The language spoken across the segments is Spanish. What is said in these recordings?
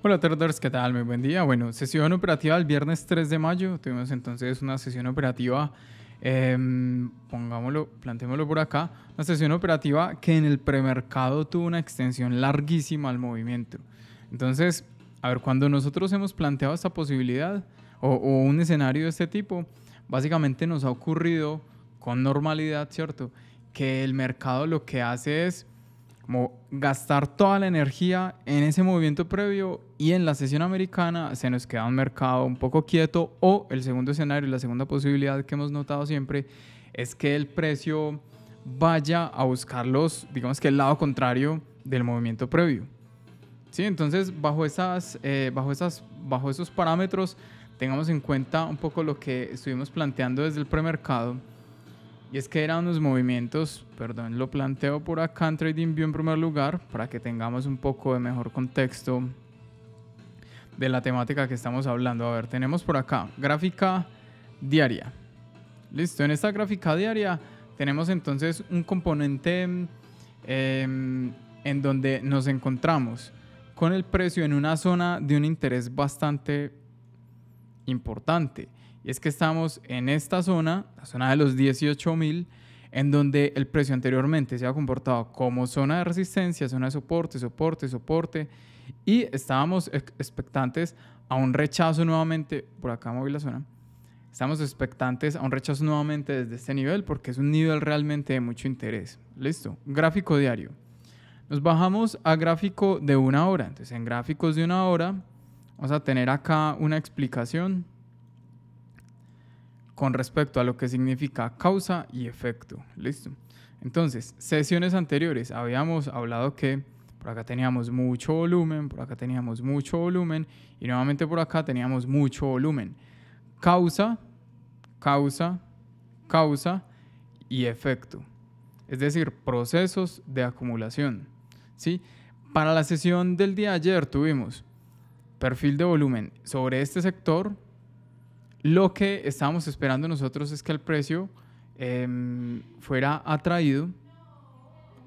Hola traders, ¿qué tal? Muy buen día. Bueno, sesión operativa el viernes 3 de mayo. Tuvimos entonces una sesión operativa, em, pongámoslo, planteémoslo por acá, una sesión operativa que en el premercado tuvo una extensión larguísima al movimiento. Entonces, a ver, cuando nosotros hemos planteado esta posibilidad o, o un escenario de este tipo, básicamente nos ha ocurrido con normalidad, ¿cierto? Que el mercado lo que hace es como gastar toda la energía en ese movimiento previo y en la sesión americana se nos queda un mercado un poco quieto o el segundo escenario, la segunda posibilidad que hemos notado siempre es que el precio vaya a buscar los, digamos que el lado contrario del movimiento previo. ¿Sí? Entonces, bajo, esas, eh, bajo, esas, bajo esos parámetros, tengamos en cuenta un poco lo que estuvimos planteando desde el premercado y es que eran unos movimientos, perdón, lo planteo por acá en Trading en primer lugar, para que tengamos un poco de mejor contexto de la temática que estamos hablando. A ver, tenemos por acá gráfica diaria. Listo, en esta gráfica diaria tenemos entonces un componente em, en donde nos encontramos con el precio en una zona de un interés bastante importante. Y es que estamos en esta zona, la zona de los 18.000, en donde el precio anteriormente se ha comportado como zona de resistencia, zona de soporte, soporte, soporte, y estábamos expectantes a un rechazo nuevamente, por acá móvil la zona, estamos expectantes a un rechazo nuevamente desde este nivel porque es un nivel realmente de mucho interés. Listo, gráfico diario. Nos bajamos a gráfico de una hora, entonces en gráficos de una hora vamos a tener acá una explicación con respecto a lo que significa causa y efecto. Listo. Entonces, sesiones anteriores habíamos hablado que por acá teníamos mucho volumen, por acá teníamos mucho volumen y nuevamente por acá teníamos mucho volumen. Causa, causa, causa y efecto. Es decir, procesos de acumulación. ¿sí? Para la sesión del día ayer tuvimos perfil de volumen sobre este sector, lo que estábamos esperando nosotros es que el precio em, fuera atraído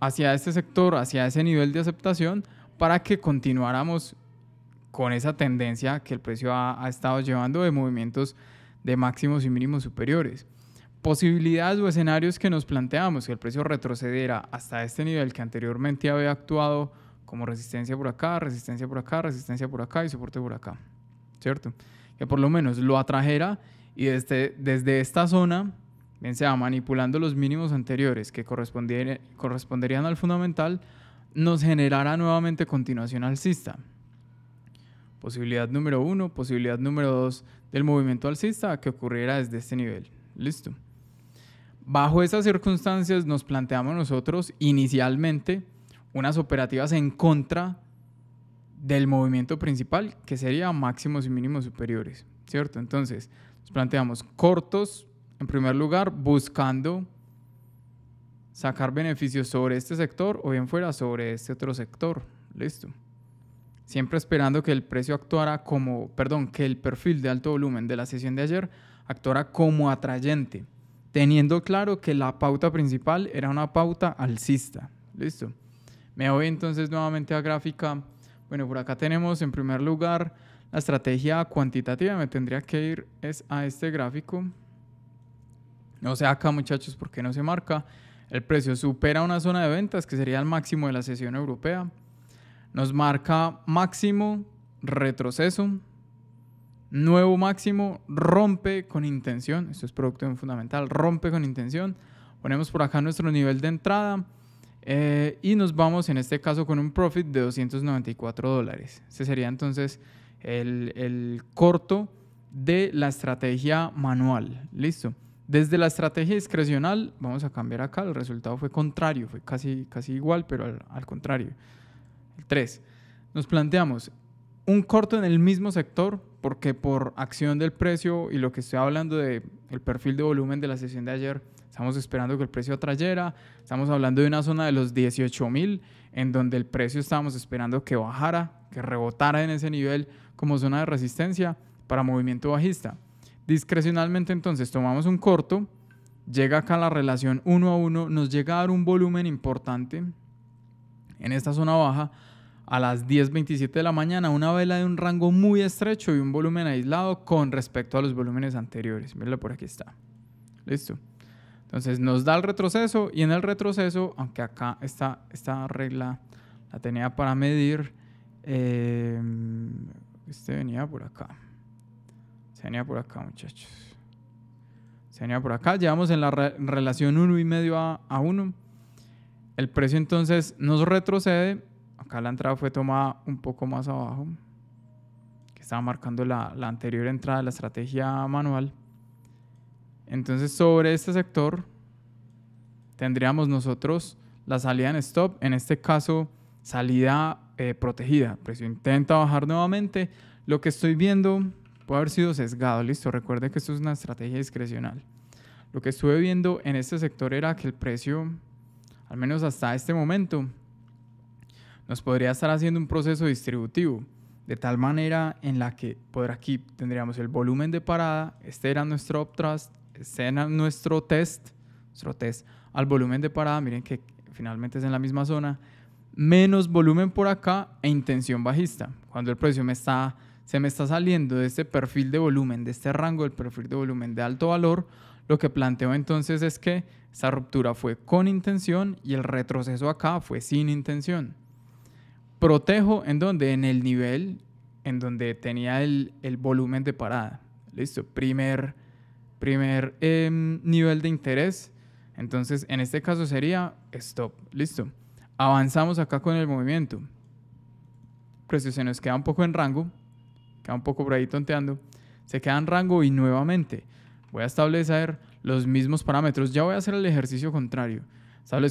hacia este sector, hacia ese nivel de aceptación, para que continuáramos con esa tendencia que el precio ha, ha estado llevando de movimientos de máximos y mínimos superiores posibilidades o escenarios que nos planteamos, que el precio retrocediera hasta este nivel que anteriormente había actuado como resistencia por acá, resistencia por acá, resistencia por acá y soporte por acá, ¿cierto? que por lo menos lo atrajera y desde, desde esta zona, bien sea manipulando los mínimos anteriores que corresponderían al fundamental, nos generara nuevamente continuación alcista. Posibilidad número uno, posibilidad número dos del movimiento alcista que ocurriera desde este nivel. Listo. Bajo esas circunstancias nos planteamos nosotros inicialmente unas operativas en contra del movimiento principal, que sería máximos y mínimos superiores, ¿cierto? Entonces, nos planteamos cortos, en primer lugar, buscando sacar beneficios sobre este sector o bien fuera sobre este otro sector, listo. Siempre esperando que el precio actuara como, perdón, que el perfil de alto volumen de la sesión de ayer actuara como atrayente, teniendo claro que la pauta principal era una pauta alcista, listo. Me voy entonces nuevamente a gráfica bueno, por acá tenemos en primer lugar la estrategia cuantitativa. Me tendría que ir es a este gráfico. No sé acá muchachos por qué no se marca. El precio supera una zona de ventas que sería el máximo de la sesión europea. Nos marca máximo, retroceso, nuevo máximo, rompe con intención. Esto es producto fundamental, rompe con intención. Ponemos por acá nuestro nivel de entrada eh, y nos vamos en este caso con un profit de 294 dólares. Ese sería entonces el, el corto de la estrategia manual. Listo. Desde la estrategia discrecional, vamos a cambiar acá, el resultado fue contrario, fue casi, casi igual, pero al, contrario. El 3. Nos planteamos un corto en el mismo sector, porque por acción del precio y lo que estoy hablando del el perfil de volumen de la sesión de ayer, Estamos esperando que el precio atrayera Estamos hablando de una zona de los 18.000 en donde el precio estábamos esperando que bajara, que rebotara en ese nivel como zona de resistencia para movimiento bajista. Discrecionalmente entonces tomamos un corto, llega acá la relación 1 a 1, nos llega a dar un volumen importante en esta zona baja a las 10.27 de la mañana, una vela de un rango muy estrecho y un volumen aislado con respecto a los volúmenes anteriores. Mirenlo por aquí está. Listo. Entonces nos da el retroceso y en el retroceso, aunque acá está esta regla la tenía para medir, em, este venía por acá. Se venía por acá, muchachos. Se venía por acá. Llevamos en la relación 1,5 y medio a, a 1. El precio entonces nos retrocede. Acá la entrada fue tomada un poco más abajo. Que estaba marcando la, la anterior entrada de la estrategia manual. Entonces, sobre este sector, tendríamos nosotros la salida en stop, en este caso, salida eh, protegida. El pues precio intenta bajar nuevamente. Lo que estoy viendo puede haber sido sesgado, listo. Recuerde que esto es una estrategia discrecional. Lo que estuve viendo en este sector era que el precio, al menos hasta este momento, nos podría estar haciendo un proceso distributivo, de tal manera en la que por aquí tendríamos el volumen de parada, este era nuestro uptrust, nuestro test, nuestro test al volumen de parada, miren que finalmente es en la misma zona, menos volumen por acá e intención bajista. Cuando el precio me está, se me está saliendo de este perfil de volumen, de este rango del perfil de volumen de alto valor, lo que planteo entonces es que esa ruptura fue con intención y el retroceso acá fue sin intención. Protejo en donde, en el nivel en donde tenía el, el volumen de parada. Listo, primer primer em, nivel de interés. Entonces, en este caso sería stop. Listo. Avanzamos acá con el movimiento. Precio se nos queda un poco en rango. Queda un poco por ahí tonteando. Se queda en rango y nuevamente voy a establecer los mismos parámetros. Ya voy a hacer el ejercicio contrario.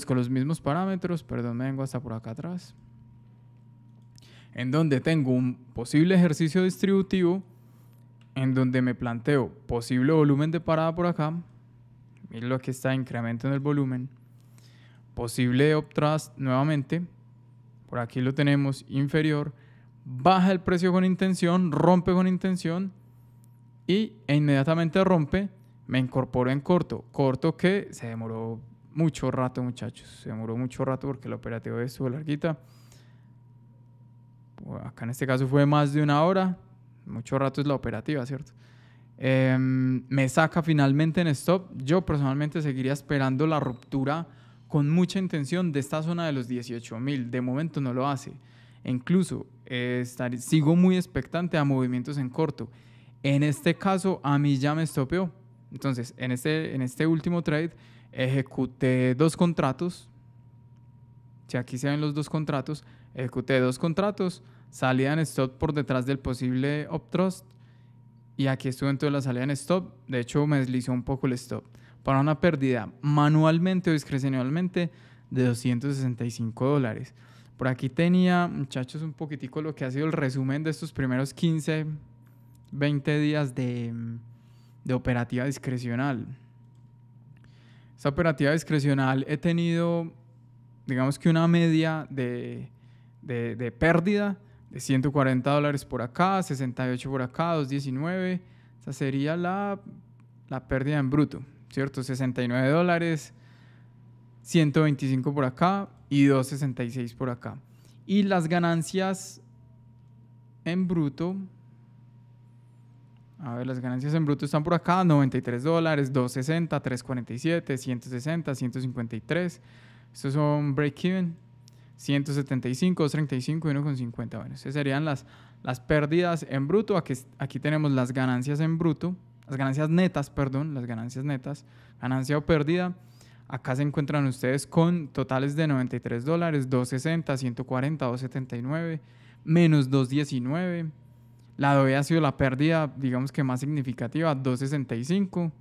con los mismos parámetros. Perdón, me vengo hasta por acá atrás. En donde tengo un posible ejercicio distributivo en donde me planteo posible volumen de parada por acá, miren lo que está incremento en el volumen, posible uptrust nuevamente, por aquí lo tenemos inferior, baja el precio con intención, rompe con intención y e inmediatamente rompe, me incorporo en corto, corto que se demoró mucho rato muchachos, se demoró mucho rato porque el operativo estuvo larguita, acá en este caso fue más de una hora, mucho rato es la operativa, ¿cierto? Em, me saca finalmente en stop. Yo personalmente seguiría esperando la ruptura con mucha intención de esta zona de los 18.000. De momento no lo hace. E incluso eh, sigo muy expectante a movimientos en corto. En este caso, a mí ya me estopeó. Entonces, en este, en este último trade ejecuté dos contratos. Si aquí se ven los dos contratos, ejecuté dos contratos salida en stop por detrás del posible uptrust y aquí estuve en toda la salida en stop, de hecho me deslizó un poco el stop, para una pérdida manualmente o discrecionalmente de 265 dólares. Por aquí tenía, muchachos, un poquitico lo que ha sido el resumen de estos primeros 15, 20 días de, de operativa discrecional. Esta operativa discrecional he tenido, digamos que una media de, de pérdida 140 dólares por acá, 68 por acá, 219. Esa sería la, la pérdida en bruto, ¿cierto? 69 dólares, 125 por acá y 266 por acá. Y las ganancias en bruto, a ver, las ganancias en bruto están por acá, 93 dólares, 260, 347, 160, 153. Estos son break-even 175, 35 y 1,50. Bueno, esas serían las, las pérdidas en bruto. Aquí, tenemos las ganancias en bruto, las ganancias netas, perdón, las ganancias netas, ganancia o pérdida. Acá se encuentran ustedes con totales de 93 dólares, 260, 140, 279, menos 219. La DOE ha sido la pérdida, digamos que más significativa, 265.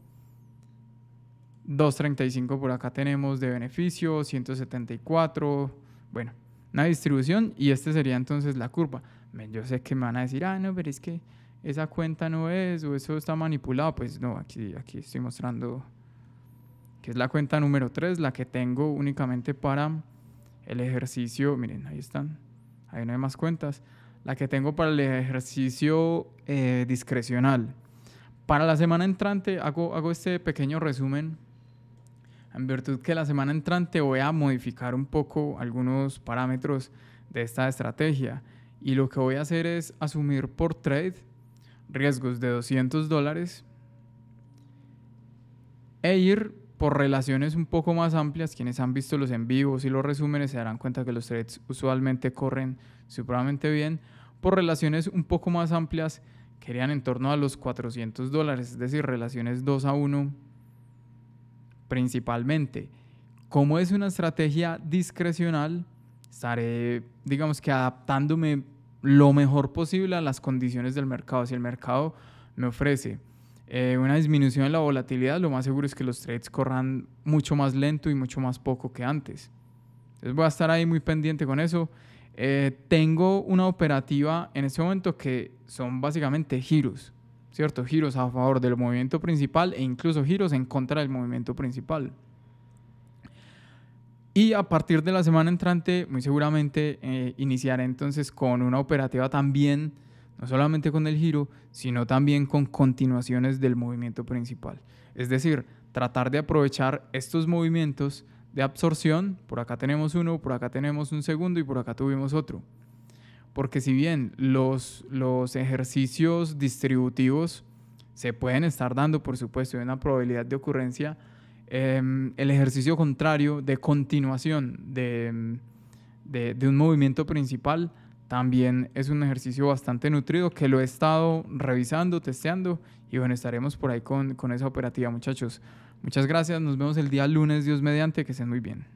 235 por acá tenemos de beneficio, 174, bueno, una distribución y esta sería entonces la curva. Yo sé que me van a decir, ah, no, pero es que esa cuenta no es o eso está manipulado. Pues no, aquí, aquí estoy mostrando que es la cuenta número 3, la que tengo únicamente para el ejercicio. Miren, ahí están, ahí no hay más cuentas. La que tengo para el ejercicio eh, discrecional. Para la semana entrante hago, hago este pequeño resumen en virtud que la semana entrante voy a modificar un poco algunos parámetros de esta estrategia y lo que voy a hacer es asumir por trade riesgos de 200 dólares e ir por relaciones un poco más amplias. Quienes han visto los en vivos y los resúmenes se darán cuenta que los trades usualmente corren supremamente bien por relaciones un poco más amplias querían en torno a los 400 dólares, es decir, relaciones 2 a 1 principalmente. Como es una estrategia discrecional, estaré, digamos que, adaptándome lo mejor posible a las condiciones del mercado. Si el mercado me ofrece eh, una disminución en la volatilidad, lo más seguro es que los trades corran mucho más lento y mucho más poco que antes. Entonces voy a estar ahí muy pendiente con eso. Eh, tengo una operativa en este momento que son básicamente giros. ¿cierto? Giros a favor del movimiento principal e incluso giros en contra del movimiento principal. Y a partir de la semana entrante, muy seguramente eh, iniciaré entonces con una operativa también, no solamente con el giro, sino también con continuaciones del movimiento principal. Es decir, tratar de aprovechar estos movimientos de absorción, por acá tenemos uno, por acá tenemos un segundo y por acá tuvimos otro porque si bien los, los ejercicios distributivos se pueden estar dando, por supuesto, hay una probabilidad de ocurrencia, em, el ejercicio contrario de continuación de, de, un movimiento principal también es un ejercicio bastante nutrido que lo he estado revisando, testeando y bueno, estaremos por ahí con, con esa operativa muchachos. Muchas gracias, nos vemos el día lunes, Dios mediante, que estén muy bien.